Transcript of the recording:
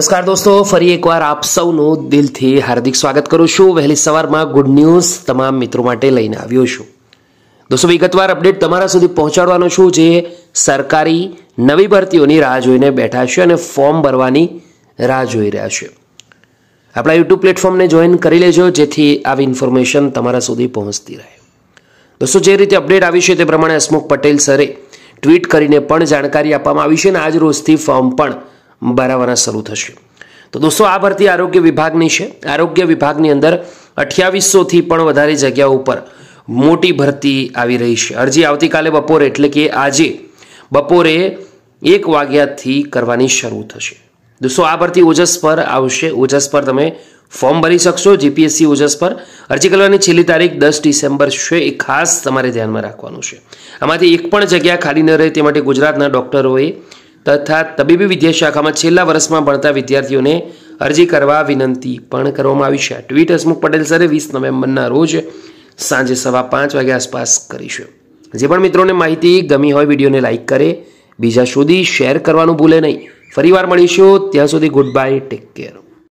નમસ્કાર દોસ્તો ફરી એકવાર આપ સૌનું દિલથી હાર્દિક સ્વાગત કરું છું વહેલી સવારમાં ગુડ ન્યૂઝ તમામ મિત્રો માટે લઈને આવ્યો છું દોસ્તો વિગતવાર અપડેટ તમારા સુધી પહોંચાડવાનો છું જે સરકારી નવી ભરતીઓની રાહ જોઈને બેઠા છે અને ફોર્મ ભરવાની રાહ જોઈ રહ્યા છે આપણા યુટ્યુબ પ્લેટફોર્મને જોઈન કરી લેજો જેથી આવી ઇન્ફોર્મેશન તમારા સુધી પહોંચતી રહે દોસ્તો જે રીતે અપડેટ આવી છે તે પ્રમાણે હસમુખ પટેલ સરે ટ્વીટ કરીને પણ જાણકારી આપવામાં આવી છે અને આજ રોજથી ફોર્મ પણ ભરાવાના શરૂ થશે તો દોસ્તો આ ભરતી આરોગ્ય વિભાગની છે આરોગ્ય વિભાગની અંદર અઠ્યાવીસોથી પણ વધારે જગ્યા ઉપર મોટી ભરતી આવી રહી છે અરજી આવતીકાલે બપોરે એટલે કે આજે બપોરે એક વાગ્યાથી કરવાની શરૂ થશે દોસ્તો આ ભરતી ઓજસ પર આવશે ઓજસ પર તમે ફોર્મ ભરી શકશો જીપીએસસી ઓજસ પર અરજી કરવાની છેલ્લી તારીખ દસ ડિસેમ્બર છે એ ખાસ તમારે ધ્યાનમાં રાખવાનું છે આમાંથી એક પણ જગ્યા ખાલી ન રહે તે માટે ગુજરાતના ડૉક્ટરોએ તથા તબીબી વિદ્યાશાખામાં છેલ્લા વર્ષમાં ભણતા વિદ્યાર્થીઓને અરજી કરવા વિનંતી પણ કરવામાં આવી છે ટ્વીટ હસમુખ પટેલ સરે વીસ નવેમ્બરના રોજ સાંજે સવા પાંચ વાગ્યા આસપાસ કરીશું જે પણ મિત્રોને માહિતી ગમી હોય વિડીયોને લાઇક કરે બીજા સુધી શેર કરવાનું ભૂલે નહીં ફરી વાર મળીશું ત્યાં સુધી ગુડ બાય ટેક કેર